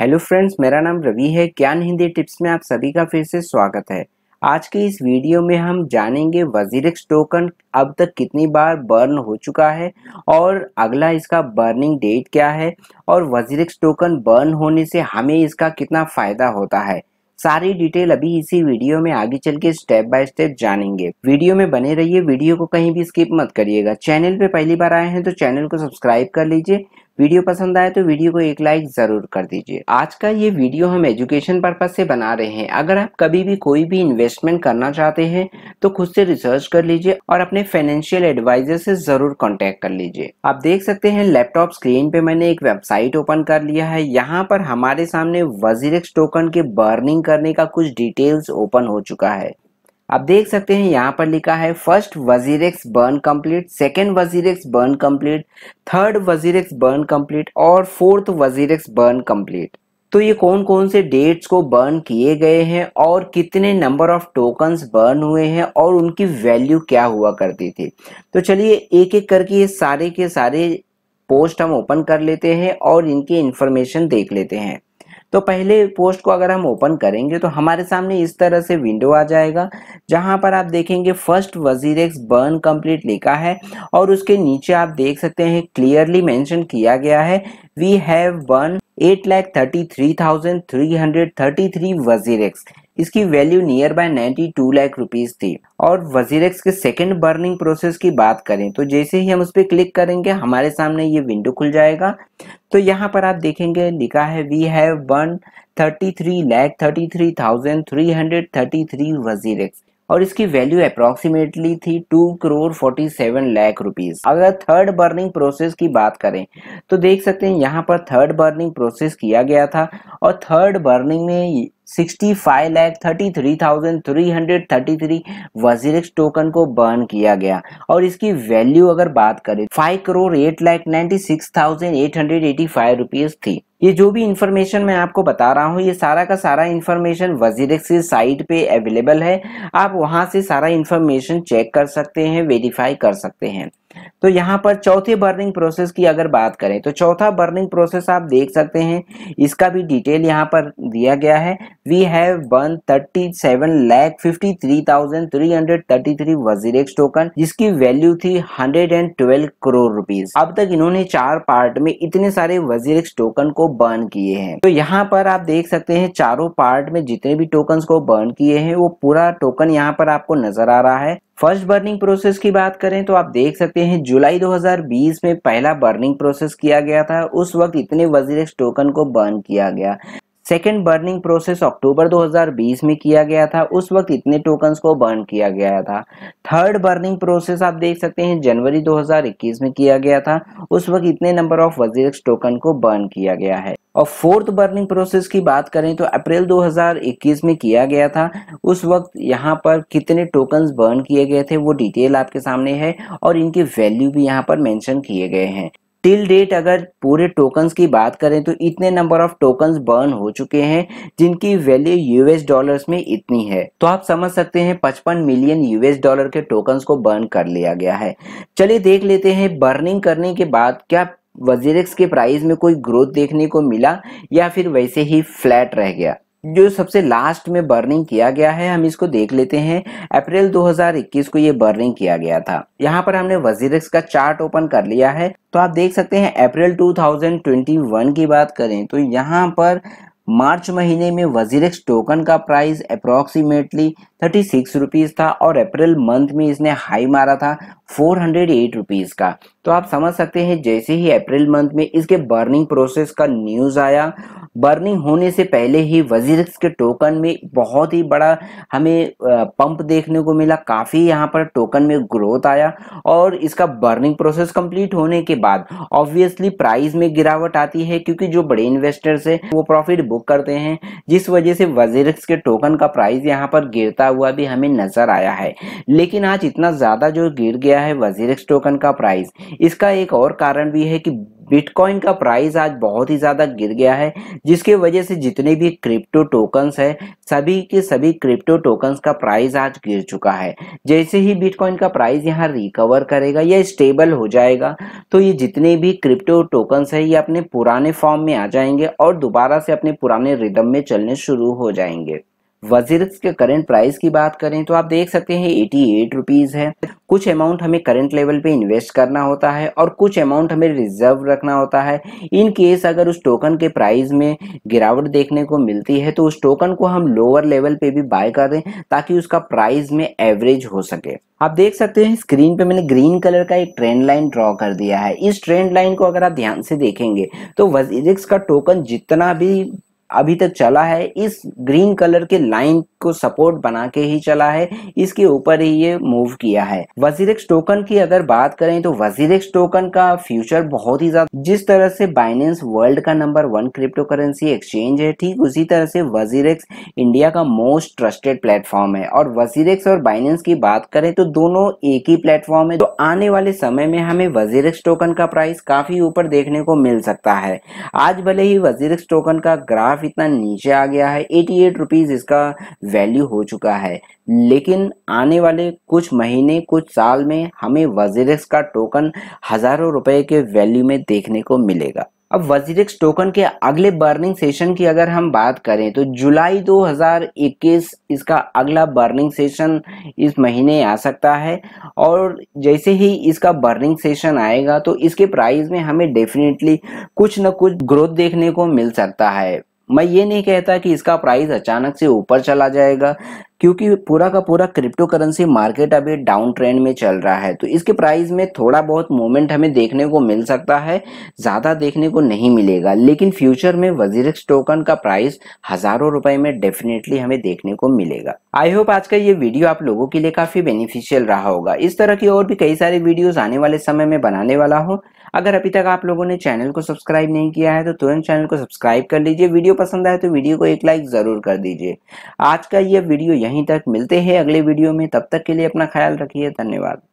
hello friends मेरा नाम रवि है ज्ञान हिंदी टिप्स में आप सभी का फिर से स्वागत है आज के इस वीडियो में हम जानेंगे वजीरिक्स टोकन अब तक कितनी बार बर्न हो चुका है और अगला इसका बर्निंग डेट क्या है और वजीरिक्स टोकन बर्न होने से हमें इसका कितना फ़ायदा होता है सारी डिटेल अभी इसी वीडियो में आगे चल के स्टेप बाय स्टेप जानेंगे वीडियो में बने रहिए वीडियो को कहीं भी स्किप मत करिएगा चैनल पे पहली बार आए हैं तो चैनल को सब्सक्राइब कर लीजिए वीडियो पसंद आए तो वीडियो को एक लाइक ज़रूर कर दीजिए आज का ये वीडियो हम एजुकेशन पर्पज से बना रहे हैं अगर आप कभी भी कोई भी इन्वेस्टमेंट करना चाहते हैं तो खुद से रिसर्च कर लीजिए और अपने फाइनेंशियल एडवाइजर से ज़रूर कॉन्टेक्ट कर लीजिए आप देख सकते हैं लैपटॉप स्क्रीन पे मैंने एक वेबसाइट ओपन कर लिया है यहाँ पर हमारे सामने वजीरेक्स टोकन के बर्निंग करने का कुछ डिटेल्स ओपन हो चुका है आप देख सकते हैं यहाँ पर लिखा है first WazirX burn complete second WazirX burn complete third WazirX burn complete और फोर्थ वजीरेक्स बर्न कंप्लीट तो ये कौन कौन से डेट्स को बर्न किए गए हैं और कितने नंबर ऑफ टोकन्स बर्न हुए हैं और उनकी वैल्यू क्या हुआ करती थी तो चलिए एक एक करके ये सारे के सारे पोस्ट हम ओपन कर लेते हैं और इनकी इंफॉर्मेशन देख लेते हैं तो पहले पोस्ट को अगर हम ओपन करेंगे तो हमारे सामने इस तरह से विंडो आ जाएगा जहां पर आप देखेंगे फर्स्ट वजीर एक्स बर्न कंप्लीट लिखा है और उसके नीचे आप देख सकते हैं क्लियरली मेंशन किया गया है we have burn eight lakh thirty three thousand three hundred thirty three WazirX इसकी value near by 92 lakh rupees थी और वजीरेक्स के सेकंड बर्निंग प्रोसेस की बात करें तो जैसे ही हम उस पर क्लिक करेंगे हमारे सामने ये विंडो खुल जाएगा तो यहाँ पर आप देखेंगे लिखा है we have burn 33 lakh 33,333 WazirX और इसकी वैल्यू अप्रोक्सीमेटली थी two crore forty seven lakh rupees अगर थर्ड बर्निंग प्रोसेस की बात करें तो देख सकते हैं यहाँ पर थर्ड बर्निंग प्रोसेस किया गया था और थर्ड बर्निंग में वजीरेक्स टोकन को बर्न किया गया और इसकी वैल्यू अगर बात करें five crore eight lakh ninety six thousand eight hundred eighty five rupees थी ये जो भी इंफॉर्मेशन मैं आपको बता रहा हूँ ये सारा का सारा इन्फॉर्मेशन वजीरेक्स साइट पे अवेलेबल है आप वहाँ से सारा इन्फॉर्मेशन चेक कर सकते हैं वेरीफाई कर सकते हैं तो यहाँ पर चौथे बर्निंग प्रोसेस की अगर बात करें तो चौथा बर्निंग प्रोसेस आप देख सकते हैं इसका भी डिटेल यहाँ पर दिया गया है we have one thirty seven lakh fifty three thousand three hundred thirty three WazirX token जिसकी वैल्यू थी hundred and twelve crore rupees अब तक इन्होंने चार पार्ट में इतने सारे वजीरेक्स टोकन को बर्न किए हैं तो यहाँ पर आप देख सकते हैं चारों पार्ट में जितने भी टोकन को बर्न किए हैं वो पूरा टोकन यहाँ पर आपको नजर आ रहा है फर्स्ट बर्निंग प्रोसेस की बात करें तो आप देख सकते हैं जुलाई 2020 में पहला बर्निंग प्रोसेस किया गया था उस वक्त इतने वजीरेक्स टोकन को बर्न किया गया सेकेंड बर्निंग प्रोसेस अक्टूबर 2020 में किया गया था उस वक्त इतने टोकन्स को बर्न किया गया था थर्ड बर्निंग प्रोसेस आप देख सकते हैं जनवरी 2021 में किया गया था उस वक्त इतने नंबर ऑफ वजीरक्स टोकन को बर्न किया गया है और फोर्थ बर्निंग प्रोसेस की बात करें तो अप्रैल 2021 में किया गया था उस वक्त यहाँ पर कितने टोकन्स बर्न किए गए थे वो डिटेल आपके सामने है और इनके वैल्यू भी यहाँ पर मैंशन किए गए हैं टिल डेट अगर पूरे टोकन्स की बात करें तो इतने नंबर ऑफ टोकन्स बर्न हो चुके हैं जिनकी वैल्यू यूएस डॉलर्स में इतनी है तो आप समझ सकते हैं 55 मिलियन यूएस डॉलर के टोकन्स को बर्न कर लिया गया है चलिए देख लेते हैं बर्निंग करने के बाद क्या वजीरक्स के प्राइस में कोई ग्रोथ देखने को मिला या फिर वैसे ही फ्लैट रह गया जो सबसे लास्ट में बर्निंग किया गया है हम इसको देख लेते हैं अप्रैल 2021 को ये बर्निंग किया गया था यहाँ पर हमने वजीरक्स का चार्ट ओपन कर लिया है तो आप देख सकते हैं अप्रैल 2021 की बात करें तो यहाँ पर मार्च महीने में वजीरेक्स टोकन का price approximately thirty six rupees था और अप्रैल मंथ में इसने हाई मारा था फोर हंड्रेड एट रुपीज़ का तो आप समझ सकते हैं जैसे ही अप्रैल मंथ में इसके बर्निंग प्रोसेस का न्यूज़ आया बर्निंग होने से पहले ही वजीरक्स के टोकन में बहुत ही बड़ा हमें पंप देखने को मिला काफ़ी यहाँ पर टोकन में ग्रोथ आया और इसका बर्निंग प्रोसेस कंप्लीट होने के बाद ऑब्वियसली प्राइस में गिरावट आती है क्योंकि जो बड़े इन्वेस्टर्स हैं वो प्रॉफिट बुक करते हैं जिस वजह से वजीरक्स के टोकन का प्राइस यहाँ पर गिरता हुआ भी हमें नज़र आया है लेकिन आज इतना ज़्यादा जो गिर गया है वजीरक्स टोकन का प्राइस इसका एक और कारण भी है कि बिटकॉइन का प्राइस आज बहुत ही ज़्यादा गिर गया है जिसके वजह से जितने भी क्रिप्टो टोकन्स है सभी के सभी क्रिप्टो टोकन्स का प्राइस आज गिर चुका है जैसे ही बिटकॉइन का प्राइस यहाँ रिकवर करेगा या स्टेबल हो जाएगा तो ये जितने भी क्रिप्टो टोकन्स है ये अपने पुराने फॉर्म में आ जाएंगे और दोबारा से अपने पुराने रिदम में चलने शुरू हो जाएंगे वजीर के करंट प्राइस की बात करें तो आप देख सकते हैं एटी एट रुपीज़ है कुछ अमाउंट हमें करंट लेवल पे इन्वेस्ट करना होता है और कुछ अमाउंट हमें रिजर्व रखना होता है इन केस अगर उस टोकन के प्राइस में गिरावट देखने को मिलती है तो उस टोकन को हम लोअर लेवल पे भी बाय करें ताकि उसका प्राइस में एवरेज हो सके आप देख सकते हैं स्क्रीन पे मैंने ग्रीन कलर का एक ट्रेंड लाइन ड्रॉ कर दिया है इस ट्रेंड लाइन को अगर आप ध्यान से देखेंगे तो वजीरिक्स का टोकन जितना भी अभी तक चला है इस ग्रीन कलर के लाइन को सपोर्ट बना के ही चला है इसके ऊपर ही ये मूव किया है वजीरक्स टोकन की अगर बात करें तो वजीरक्स टोकन का फ्यूचर बहुत ही ज्यादा जिस तरह से बाइनेंस वर्ल्ड का number one crypto currency exchange है ठीक उसी तरह से वजीरेक्स इंडिया का मोस्ट ट्रस्टेड प्लेटफॉर्म है और वजीरेक्स और बाइनेंस की बात करें तो दोनों एक ही प्लेटफॉर्म है तो आने वाले समय में हमें वजीरेक्स टोकन का प्राइस काफी ऊपर देखने को मिल सकता है आज भले ही वजीरक्स टोकन का ग्राफ इतना नीचे आ गया है एटी एट रुपीज इसका वैल्यू हो चुका है लेकिन आने वाले कुछ महीने कुछ साल में हमें वजीरिक्स का टोकन हज़ारों रुपए के वैल्यू में देखने को मिलेगा अब वजीरिक्स टोकन के अगले बर्निंग सेशन की अगर हम बात करें तो जुलाई 2021 इसका अगला बर्निंग सेशन इस महीने आ सकता है और जैसे ही इसका बर्निंग सेशन आएगा तो इसके प्राइस में हमें डेफिनेटली कुछ न कुछ ग्रोथ देखने को मिल सकता है मैं ये नहीं कहता कि इसका प्राइस अचानक से ऊपर चला जाएगा क्योंकि पूरा का पूरा क्रिप्टो करेंसी मार्केट अभी डाउन ट्रेंड में चल रहा है तो इसके प्राइस में थोड़ा बहुत मूवमेंट हमें देखने को मिल सकता है ज़्यादा देखने को नहीं मिलेगा लेकिन फ्यूचर में वजीरक्स टोकन का प्राइस हज़ारों रुपए में डेफिनेटली हमें देखने को मिलेगा आई होप आज का ये वीडियो आप लोगों के लिए काफ़ी बेनिफिशियल रहा होगा इस तरह की और भी कई सारे वीडियोज़ आने वाले समय में बनाने वाला हूँ अगर अभी तक आप लोगों ने चैनल को सब्सक्राइब नहीं किया है तो तुरंत चैनल को सब्सक्राइब कर लीजिए वीडियो पसंद आए तो वीडियो को एक लाइक ज़रूर कर दीजिए आज का ये वीडियो यहीं तक मिलते हैं अगले वीडियो में तब तक के लिए अपना ख्याल रखिए धन्यवाद